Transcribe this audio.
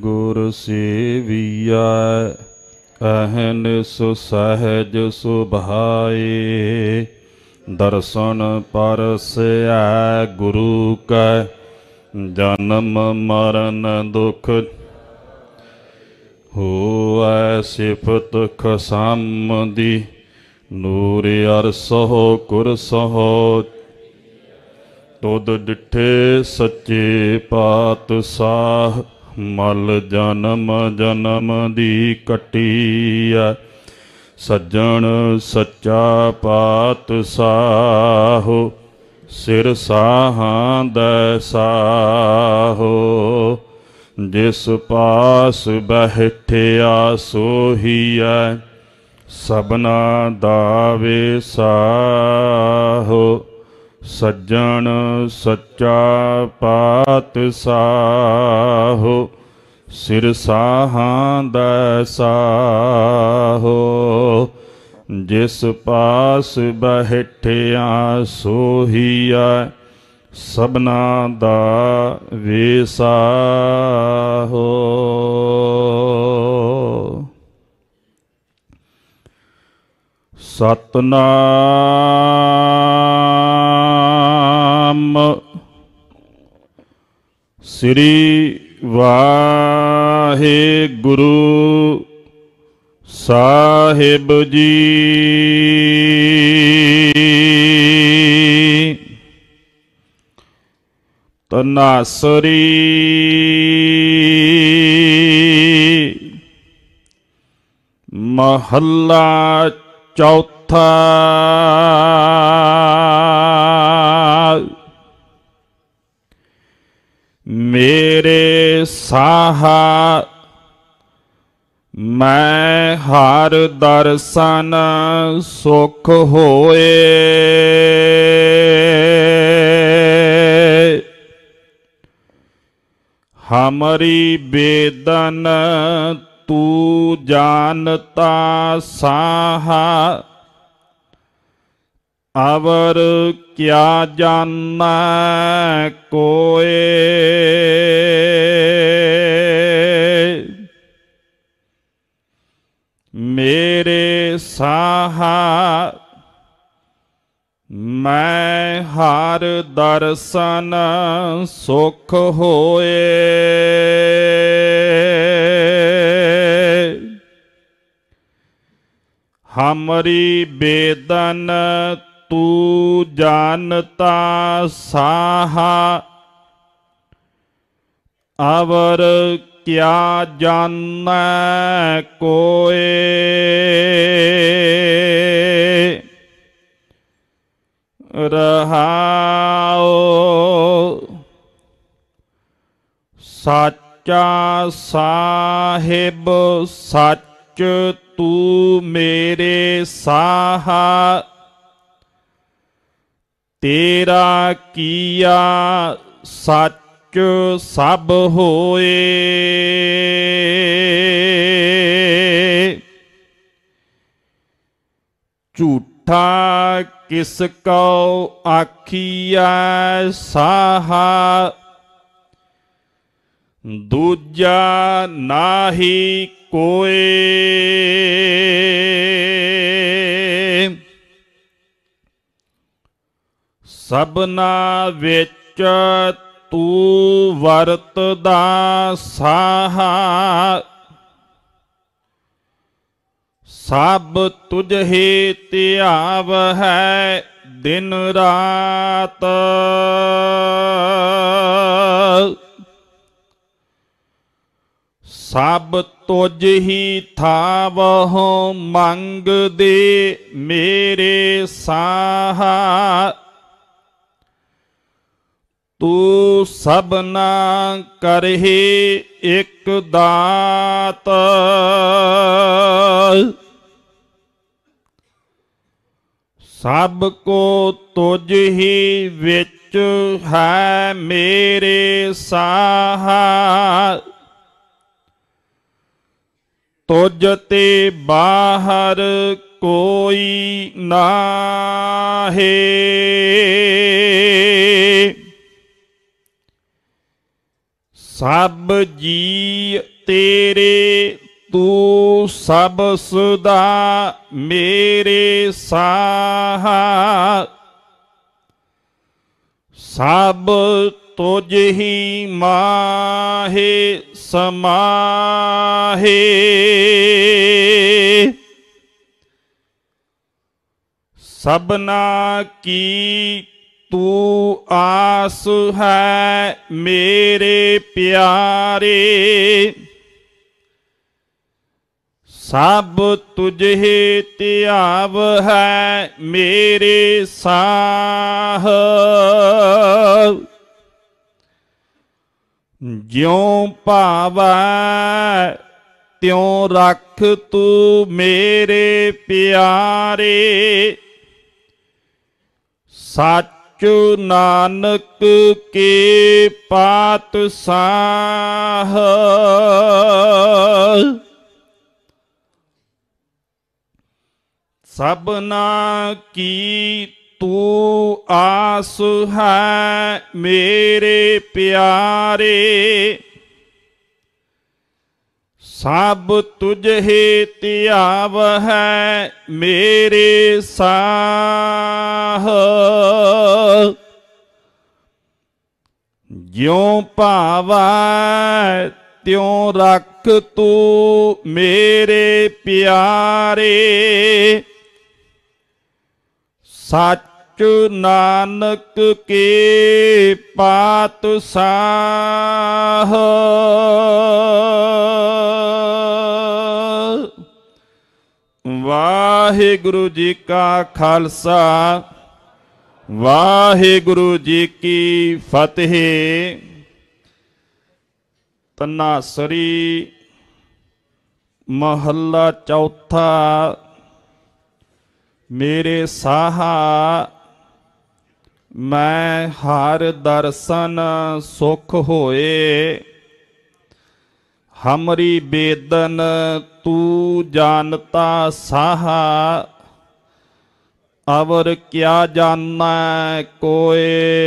ਗੁਰ ਸੇਵੀਐ ਅਹਨ ਸੁ ਸਹਜ ਸੁਭਾਏ ਦਰਸ਼ਨ ਪਰਸੈ ਗੁਰੂ ਕੈ ਜਨਮ ਮਰਨ ਦੁਖ ਹੋਐ ਸਿਫਤ ਖਸਮ ਦੀ ਨੂਰ ਅਰਸਹੁ ਕੁਰਸਹੁ ਤੁਧ ਡਿਠੇ ਸੱਚੇ ਸਾਹ ਮਲ ਜਨਮ ਜਨਮ ਦੀ ਆ ਸੱਜਣ ਸੱਚਾ ਪਾਤ ਸਾਹੋ ਸਿਰ ਸਾਹਾਂ ਦਾ ਸਾਹੋ ਜਿਸ ਪਾਸ ਬਹਿਠਿਆ ਸੋਹੀਐ ਸਬਨਾ ਦਾ ਵੇਸਾਹੋ ਸੱਜਣ ਸੱਚਾ ਪਾਤਸ਼ਾਹੋ ਸਿਰ ਸਾਹਾਂ ਦਾ ਸਾਹੋ ਜਿਸ ਪਾਸ ਬਹਿਠਿਆ ਸੋਹੀਆ ਸਬਨਾ ਦਾ ਵੇਸਾ ਹੋ ਸਤਨਾਮ ਨਾਮ ਸ੍ਰੀ ਵਾਹਿਗੁਰੂ ਸਾਹਿਬ ਜੀ ਤਨਾਸਰੀ ਮਹੱਲਾ ਚੌਥਾ ਸਾਹਾ ਮੈਂ ਹਰ ਦਰਸ਼ਨ ਸੁਖ ਹੋਏ ਹਮਰੀ ਬੇਦਨ ਤੂੰ ਜਾਣਤਾ ਸਾਹਾ ਅਵਰ ਕਿਆ ਜਾਣਾ ਕੋਏ ਸਾਹਾ ਮੈਂ ਹਰ ਦਰਸ਼ਨ ਸੁਖ ਹੋਏ ਹਮਰੀ ਬੇਦਨ ਤੂੰ ਜਾਣਤਾ ਸਾਹਾ ਅਵਰ ਕਿਆ ਜਾਣੈ ਕੋਏ ਰਹਾਉ ਸੱਚਾ ਸਾਹਿਬ ਸੱਚ ਤੂੰ ਮੇਰੇ ਸਾਹਾ ਤੇਰਾ ਕੀਆ ਸੱਚ ਸਭ ਹੋਏ ਝੂਠਾ ਕਿਸ ਕਉ ਆਖੀਐ ਸਾਹਾ ਦੂਜਾ ਨਾਹੀ ਕੋਏ ਸਭਨਾ ਵਿੱਚ ਤੂੰ ਵਰਤ ਦਾ ਸਾਹਾ ਸਭ ਤੁਝੇ ਧਿਆਵ ਹੈ ਦਿਨ ਰਾਤ ਸਭ ਤੁਝ ਹੀ ਥਾਵਹੁ ਮੰਗਦੇ ਮੇਰੇ ਸਾਹਾ ਤੂ ਸਭਨਾ ਕਰਹੀ ਇੱਕ ਦਾਤ ਸਭ ਕੋ ਤੁਝ ਹੀ ਵਿੱਚ ਹੈ ਮੇਰੇ ਸਾਹਾ ਤੁਝ ਤੇ ਬਾਹਰ ਕੋਈ ਨਾ ਹੈ ਸਭ ਜੀ ਤੇਰੇ ਤੂੰ ਸਭ ਸਦਾ ਮੇਰੇ ਸਾਹਾ ਸਭ ਤੁਝ ਹੀ ਮਾਹੇ ਸਮਾਹੇ ਸਭਨਾ ਕੀ ਤੂੰ ਆਸ ਹੈ ਮੇਰੇ ਪਿਆਰੇ ਸਭ ਹੀ ਧਿਆਵ ਹੈ ਮੇਰੇ ਸਾਹ ਜਿਉ ਭਾਵੈ ਤਿਉ ਰੱਖ ਤੂੰ ਮੇਰੇ ਪਿਆਰੇ ਸੱਚ ਸਚੋ ਨਾਨਕ ਕੇ ਪਾਤ ਸਾਹ ਸਭਨਾ ਕੀ ਤੂੰ ਆਸ ਹੈ ਮੇਰੇ ਪਿਆਰੇ ਸਭ ਤੁਝੇ ਧਿਆਵ ਹੈ ਮੇਰੇ ਸਾਹ ਜਿਉ ਭਾਵੈ ਤਿਉ ਰੱਖ ਤੂੰ ਮੇਰੇ ਪਿਆਰੇ ਸੱਚ ਨਾਨਕ ਕੇ ਪਾਤ ਸਾਹ ਵਾਹਿਗੁਰੂ ਜੀ ਕਾ ਖਾਲਸਾ ਵਾਹਿਗੁਰੂ ਜੀ ਕੀ ਫਤਿਹ ਤੰਨਾ ਸਰੀ ਮਹੱਲਾ ਚੌਥਾ ਮੇਰੇ ਸਾਹਾ ਮੈਂ ਹਰ ਦਰਸ਼ਨ ਸੁਖ ਹੋਏ ਹਮਰੀ ਬੇਦਨ ਤੂ ਜਾਣਤਾ ਸਾਹਾ ਅਵਰ ਕਿਆ ਜਾਣੈ ਕੋਏ